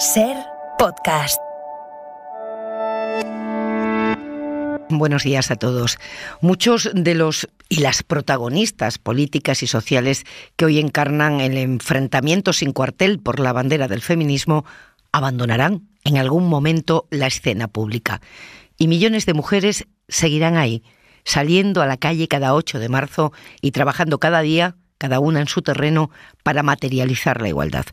Ser podcast. Buenos días a todos. Muchos de los y las protagonistas políticas y sociales que hoy encarnan el enfrentamiento sin cuartel por la bandera del feminismo abandonarán en algún momento la escena pública. Y millones de mujeres seguirán ahí, saliendo a la calle cada 8 de marzo y trabajando cada día, cada una en su terreno, para materializar la igualdad.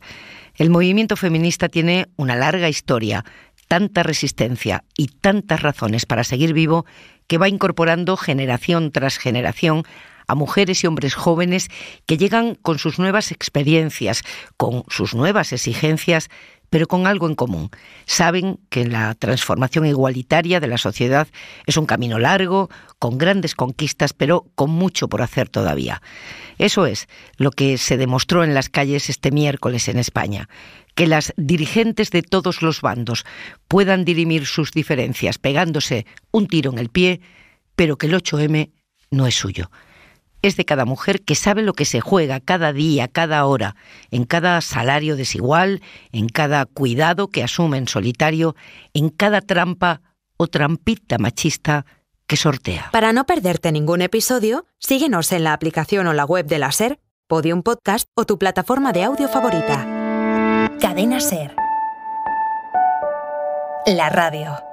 El movimiento feminista tiene una larga historia, tanta resistencia y tantas razones para seguir vivo que va incorporando generación tras generación a mujeres y hombres jóvenes que llegan con sus nuevas experiencias, con sus nuevas exigencias, pero con algo en común. Saben que la transformación igualitaria de la sociedad es un camino largo, con grandes conquistas, pero con mucho por hacer todavía. Eso es lo que se demostró en las calles este miércoles en España que las dirigentes de todos los bandos puedan dirimir sus diferencias pegándose un tiro en el pie, pero que el 8M no es suyo, es de cada mujer que sabe lo que se juega cada día, cada hora, en cada salario desigual, en cada cuidado que asume en solitario, en cada trampa o trampita machista que sortea. Para no perderte ningún episodio, síguenos en la aplicación o la web de la SER, Podium Podcast o tu plataforma de audio favorita. Cadena SER. La radio.